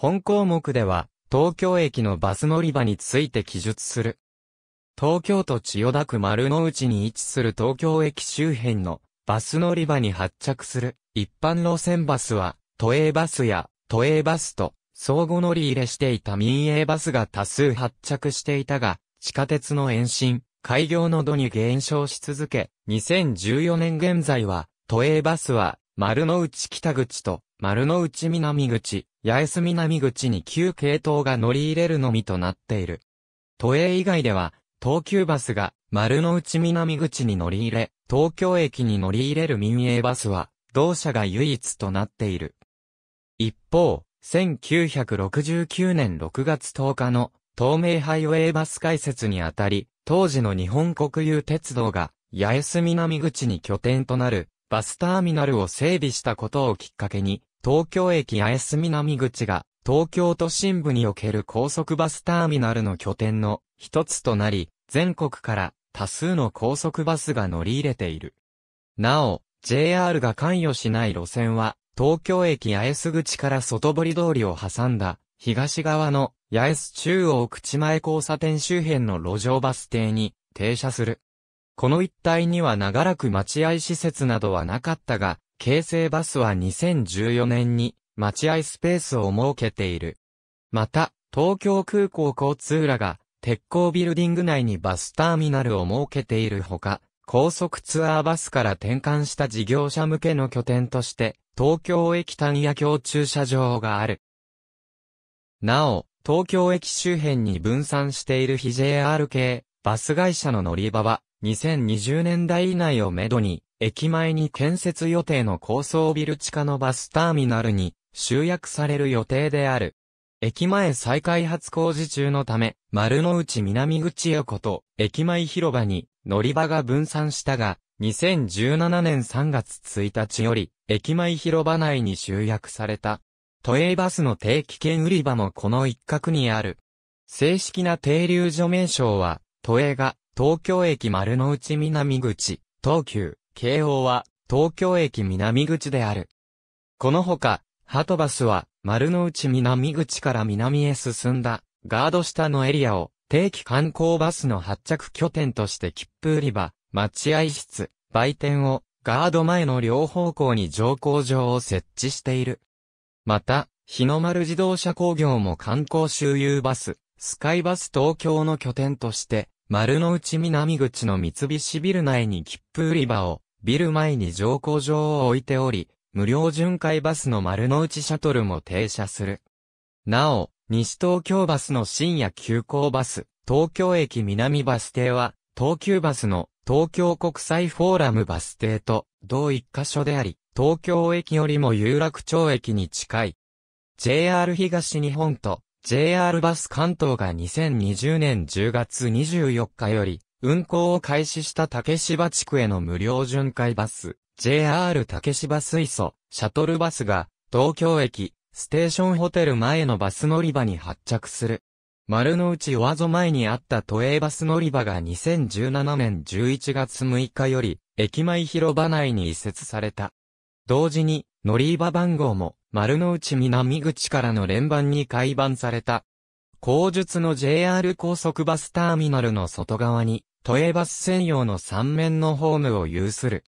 本項目では、東京駅のバス乗り場について記述する。東京都千代田区丸の内に位置する東京駅周辺のバス乗り場に発着する一般路線バスは、都営バスや都営バスと相互乗り入れしていた民営バスが多数発着していたが、地下鉄の延伸、開業の度に減少し続け、2014年現在は、都営バスは丸の内北口と丸の内南口、八重洲南口に旧系統が乗り入れるのみとなっている。都営以外では、東急バスが丸の内南口に乗り入れ、東京駅に乗り入れる民営バスは、同社が唯一となっている。一方、1969年6月10日の東名ハイウェイバス開設にあたり、当時の日本国有鉄道が八重洲南口に拠点となるバスターミナルを整備したことをきっかけに、東京駅八重洲南口が、東京都心部における高速バスターミナルの拠点の一つとなり、全国から多数の高速バスが乗り入れている。なお、JR が関与しない路線は、東京駅八重洲口から外堀通りを挟んだ、東側の八重洲中央口前交差点周辺の路上バス停に停車する。この一帯には長らく待合施設などはなかったが、京成バスは2014年に待合スペースを設けている。また、東京空港交通らが鉄鋼ビルディング内にバスターミナルを設けているほか、高速ツアーバスから転換した事業者向けの拠点として、東京駅単野橋駐車場がある。なお、東京駅周辺に分散している非 JR 系バス会社の乗り場は、2020年代以内をめどに、駅前に建設予定の高層ビル地下のバスターミナルに集約される予定である。駅前再開発工事中のため、丸の内南口横と駅前広場に乗り場が分散したが、2017年3月1日より、駅前広場内に集約された。都営バスの定期券売り場もこの一角にある。正式な停留所名称は、都営が東京駅丸の内南口、東急。京王は東京駅南口である。このほか、ハトバスは丸の内南口から南へ進んだガード下のエリアを定期観光バスの発着拠点として切符売り場、待合室、売店をガード前の両方向に乗降場を設置している。また、日の丸自動車工業も観光周遊バス、スカイバス東京の拠点として、丸の内南口の三菱ビル内に切符売り場をビル前に乗降場を置いており、無料巡回バスの丸の内シャトルも停車する。なお、西東京バスの深夜急行バス、東京駅南バス停は、東急バスの東京国際フォーラムバス停と同一箇所であり、東京駅よりも有楽町駅に近い。JR 東日本と JR バス関東が2020年10月24日より運行を開始した竹芝地区への無料巡回バス、JR 竹芝水素、シャトルバスが、東京駅、ステーションホテル前のバス乗り場に発着する。丸の内上ぞ前にあった都営バス乗り場が2017年11月6日より、駅前広場内に移設された。同時に、乗り場番号も、丸の内南口からの連番に改番された。後述の JR 高速バスターミナルの外側に、都営バス専用の3面のホームを有する。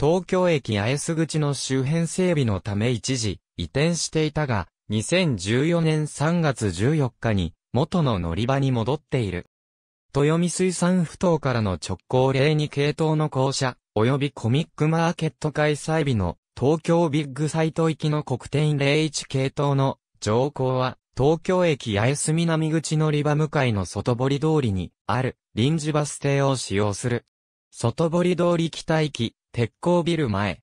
東京駅八重洲口の周辺整備のため一時移転していたが、2014年3月14日に元の乗り場に戻っている。豊見水産不頭からの直行例に系統の校舎、及びコミックマーケット開催日の東京ビッグサイト行きの国点01系統の乗降は東京駅八重洲南口乗り場向かいの外堀通りにある臨時バス停を使用する。外堀通り北駅、鉄鋼ビル前。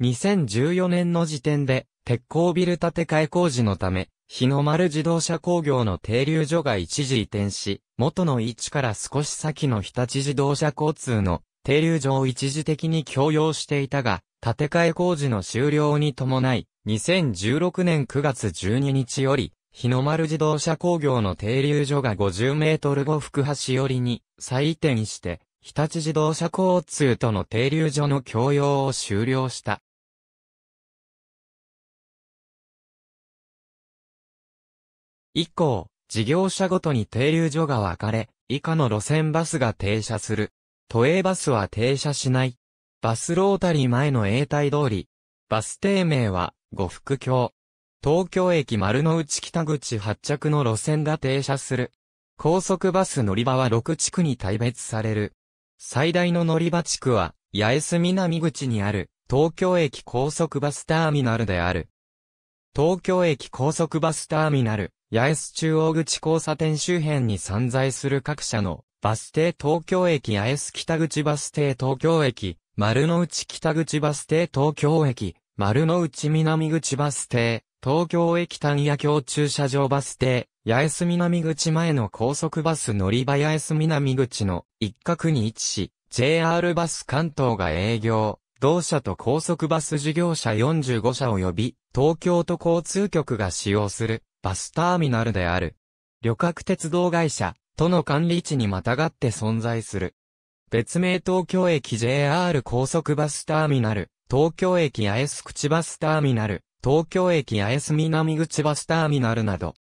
2014年の時点で、鉄鋼ビル建て替え工事のため、日の丸自動車工業の停留所が一時移転し、元の位置から少し先の日立自動車交通の停留所を一時的に共用していたが、建て替え工事の終了に伴い、2016年9月12日より、日の丸自動車工業の停留所が50メートル後福橋寄りに再移転して、日立自動車交通との停留所の共用を終了した。以降、事業者ごとに停留所が分かれ、以下の路線バスが停車する。都営バスは停車しない。バスロータリー前の永代通り。バス停名は、呉服橋。東京駅丸の内北口発着の路線が停車する。高速バス乗り場は6地区に大別される。最大の乗り場地区は、八重洲南口にある、東京駅高速バスターミナルである。東京駅高速バスターミナル、八重洲中央口交差点周辺に散在する各社の、バス停東京駅八重洲北口バス停東京駅、丸の内北口バス停東京駅、丸の内南口バス停、東京駅単野橋駐車場バス停、八重洲南口前の高速バス乗り場八重洲南口の一角に位置し、JR バス関東が営業、同社と高速バス事業者45社及び、東京都交通局が使用するバスターミナルである。旅客鉄道会社との管理地にまたがって存在する別名東京駅 JR 高速バスターミナル、東京駅八重洲口バスターミナル、東京駅八重洲南口バスターミナルなど。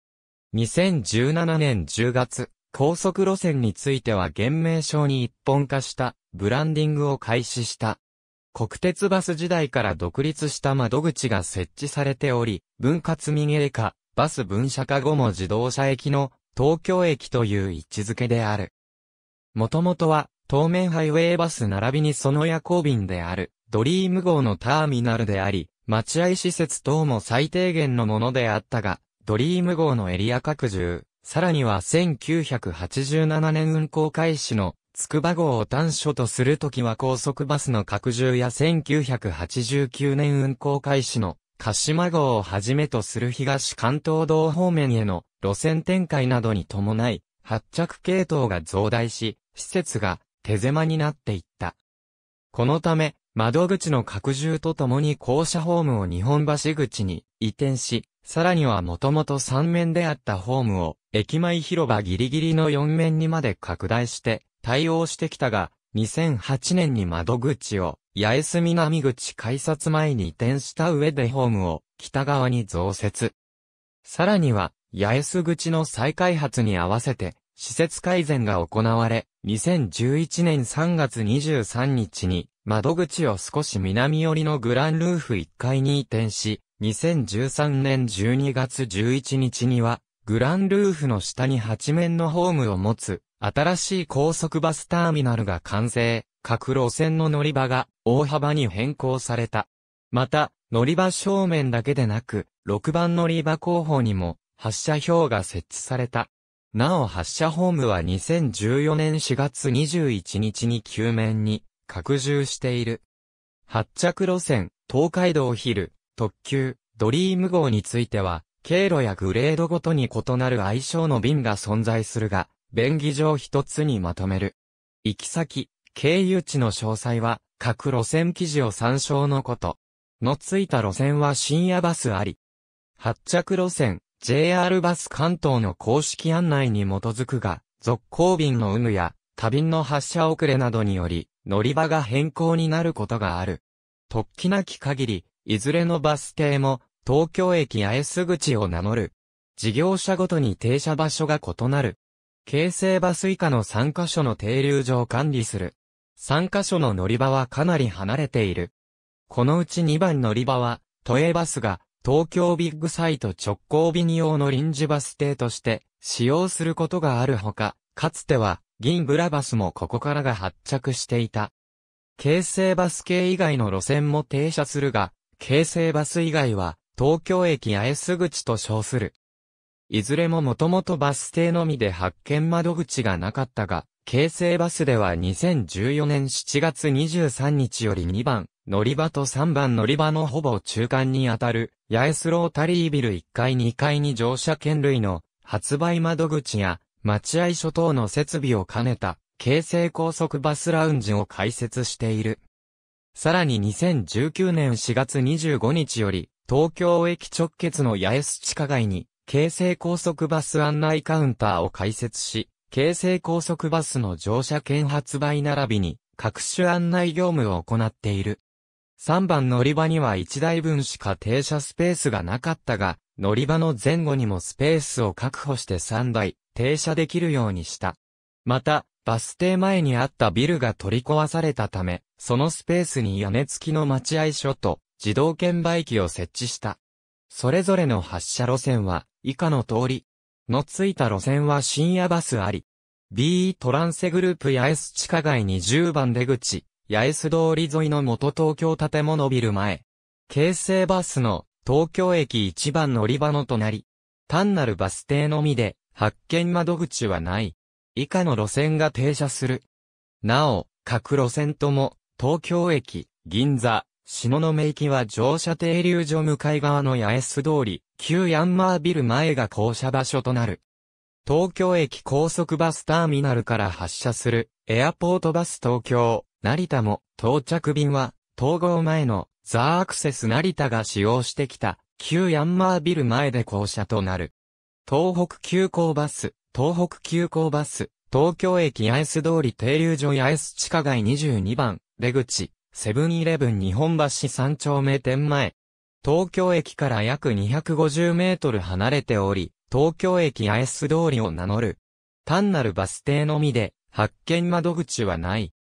2017年10月、高速路線については現名称に一本化したブランディングを開始した。国鉄バス時代から独立した窓口が設置されており、分割民営化、バス分社化後も自動車駅の東京駅という位置づけである。もともとは当面ハイウェイバス並びにその夜行便である、ドリーム号のターミナルであり、待合施設等も最低限のものであったが、ドリーム号のエリア拡充、さらには1987年運行開始の筑波号を短所とするときは高速バスの拡充や1989年運行開始の鹿島号をはじめとする東関東道方面への路線展開などに伴い、発着系統が増大し、施設が手狭になっていった。このため、窓口の拡充とともに校舎ホームを日本橋口に移転し、さらにはもともと3面であったホームを駅前広場ギリギリの4面にまで拡大して対応してきたが、2008年に窓口を八重洲南口改札前に移転した上でホームを北側に増設。さらには八重洲口の再開発に合わせて施設改善が行われ、2011年3月23日に窓口を少し南寄りのグランルーフ1階に移転し、2013年12月11日には、グランルーフの下に8面のホームを持つ、新しい高速バスターミナルが完成、各路線の乗り場が大幅に変更された。また、乗り場正面だけでなく、6番乗り場後方にも発車表が設置された。なお発射ホームは2014年4月21日に球面に拡充している。発着路線、東海道ヒル、特急、ドリーム号については、経路やグレードごとに異なる相性の便が存在するが、便宜上一つにまとめる。行き先、経由地の詳細は、各路線記事を参照のこと。のついた路線は深夜バスあり。発着路線、JR バス関東の公式案内に基づくが、続行便の有無や、多便の発車遅れなどにより、乗り場が変更になることがある。突起なき限り、いずれのバス停も、東京駅八重洲口を名乗る。事業者ごとに停車場所が異なる。京成バス以下の3カ所の停留所を管理する。3カ所の乗り場はかなり離れている。このうち2番乗り場は、都営バスが東京ビッグサイト直行便用の臨時バス停として使用することがあるほか、かつては銀ブラバスもここからが発着していた。京成バス系以外の路線も停車するが、京成バス以外は東京駅八重洲口と称する。いずれももともとバス停のみで発見窓口がなかったが、京成バスでは2014年7月23日より2番乗り場と3番乗り場のほぼ中間にあたる八重スロータリービル1階2階に乗車券類の発売窓口や待合所等の設備を兼ねた京成高速バスラウンジを開設している。さらに2019年4月25日より東京駅直結の八重洲地下街に京成高速バス案内カウンターを開設し、京成高速バスの乗車券発売並びに各種案内業務を行っている。3番乗り場には1台分しか停車スペースがなかったが、乗り場の前後にもスペースを確保して3台、停車できるようにした。また、バス停前にあったビルが取り壊されたため、そのスペースに屋根付きの待合所と自動券売機を設置した。それぞれの発車路線は以下の通り。のついた路線は深夜バスあり。BE トランセグループやエス地下街20番出口、八重洲通り沿いの元東京建物ビル前。京成バスの東京駅一番乗り場の隣。単なるバス停のみで発見窓口はない。以下の路線が停車する。なお、各路線とも東京駅、銀座、下の目行きは乗車停留所向かい側の八重洲通り、旧ヤンマービル前が降車場所となる。東京駅高速バスターミナルから発車する、エアポートバス東京、成田も到着便は統合前のザーアクセス成田が使用してきた旧ヤンマービル前で降車となる。東北急行バス、東北急行バス、東京駅八重洲通り停留所八重洲地下街22番、出口、セブンイレブン日本橋3丁目店前。東京駅から約250メートル離れており、東京駅八重洲通りを名乗る。単なるバス停のみで、発見窓口はない。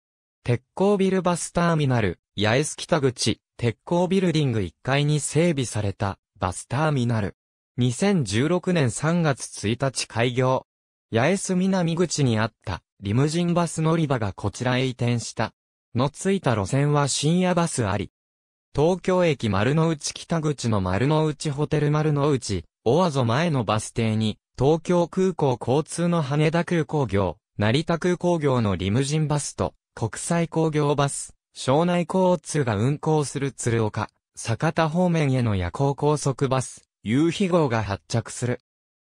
鉄鋼ビルバスターミナル、八重洲北口、鉄鋼ビルディング1階に整備されたバスターミナル。2016年3月1日開業。八重洲南口にあったリムジンバス乗り場がこちらへ移転した。のついた路線は深夜バスあり。東京駅丸の内北口の丸の内ホテル丸の内、オアゾ前のバス停に、東京空港交通の羽田空港業、成田空港業のリムジンバスと、国際工業バス、庄内交通が運行する鶴岡、坂田方面への夜行高速バス、夕日号が発着する。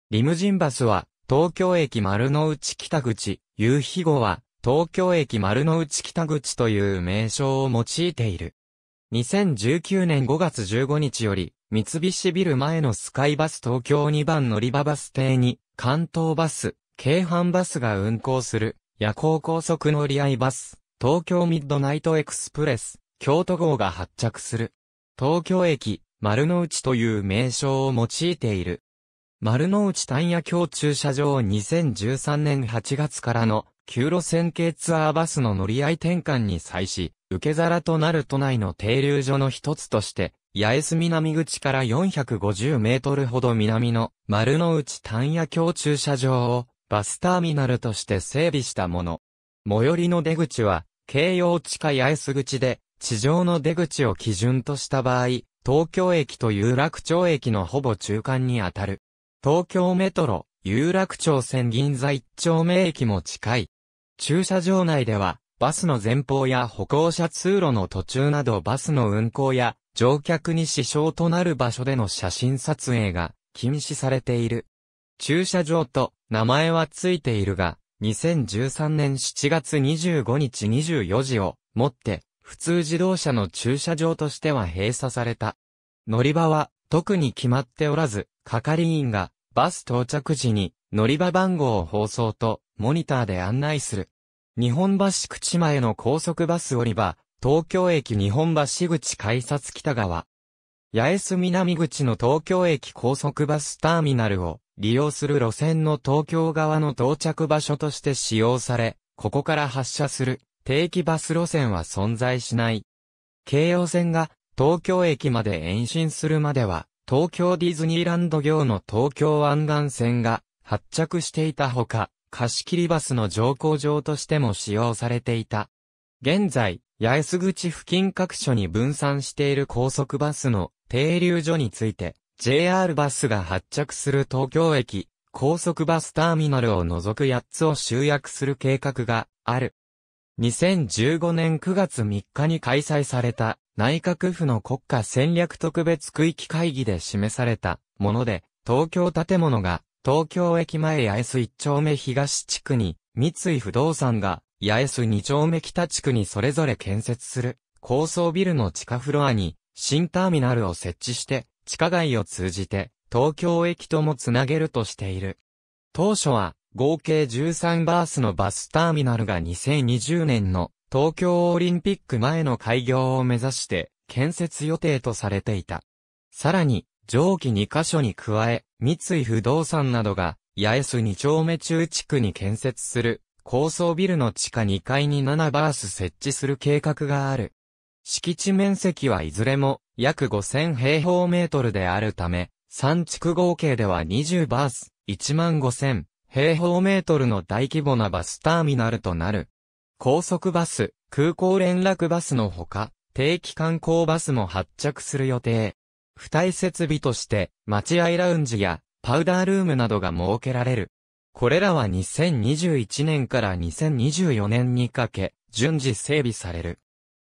リムジンバスは、東京駅丸の内北口、夕日号は、東京駅丸の内北口という名称を用いている。2019年5月15日より、三菱ビル前のスカイバス東京2番乗り場バス停に、関東バス、京阪バスが運行する、夜行高速乗り合いバス、東京ミッドナイトエクスプレス、京都号が発着する。東京駅、丸の内という名称を用いている。丸の内単野橋駐車場2013年8月からの旧路線系ツアーバスの乗り合い転換に際し、受け皿となる都内の停留所の一つとして、八重洲南口から450メートルほど南の丸の内単野橋駐車場をバスターミナルとして整備したもの。最寄りの出口は、京葉地下八重洲口で、地上の出口を基準とした場合、東京駅と有楽町駅のほぼ中間にあたる。東京メトロ、有楽町線銀座一丁目駅も近い。駐車場内では、バスの前方や歩行者通路の途中などバスの運行や乗客に支障となる場所での写真撮影が禁止されている。駐車場と名前はついているが、2013年7月25日24時をもって、普通自動車の駐車場としては閉鎖された。乗り場は特に決まっておらず、係員がバス到着時に乗り場番号を放送とモニターで案内する。日本橋口前の高速バス降り場、東京駅日本橋口改札北側。八重洲南口の東京駅高速バスターミナルを利用する路線の東京側の到着場所として使用され、ここから発車する定期バス路線は存在しない。京葉線が東京駅まで延伸するまでは、東京ディズニーランド業の東京湾岸線が発着していたほか、貸切バスの乗降場としても使用されていた。現在、八重洲口付近各所に分散している高速バスの停留所について、JR バスが発着する東京駅、高速バスターミナルを除く8つを集約する計画がある。2015年9月3日に開催された内閣府の国家戦略特別区域会議で示されたもので、東京建物が東京駅前八重洲1丁目東地区に、三井不動産が八重洲2丁目北地区にそれぞれ建設する高層ビルの地下フロアに新ターミナルを設置して地下街を通じて東京駅ともつなげるとしている。当初は合計13バースのバスターミナルが2020年の東京オリンピック前の開業を目指して建設予定とされていた。さらに、上記2カ所に加え、三井不動産などが、八重洲2丁目中地区に建設する、高層ビルの地下2階に7バース設置する計画がある。敷地面積はいずれも、約5000平方メートルであるため、3地区合計では20バース、15000平方メートルの大規模なバスターミナルとなる。高速バス、空港連絡バスのほか、定期観光バスも発着する予定。付帯設備として、待合ラウンジや、パウダールームなどが設けられる。これらは2021年から2024年にかけ、順次整備される。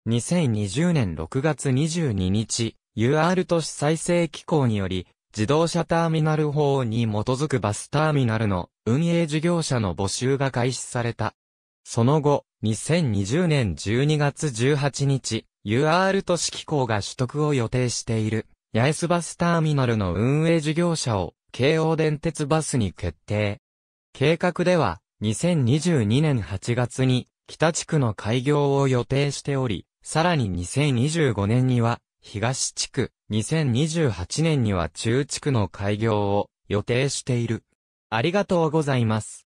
2020年6月22日、UR 都市再生機構により、自動車ターミナル法に基づくバスターミナルの運営事業者の募集が開始された。その後、2020年12月18日、UR 都市機構が取得を予定している、八重洲バスターミナルの運営事業者を、京王電鉄バスに決定。計画では、2022年8月に、北地区の開業を予定しており、さらに2025年には、東地区、2028年には中地区の開業を予定している。ありがとうございます。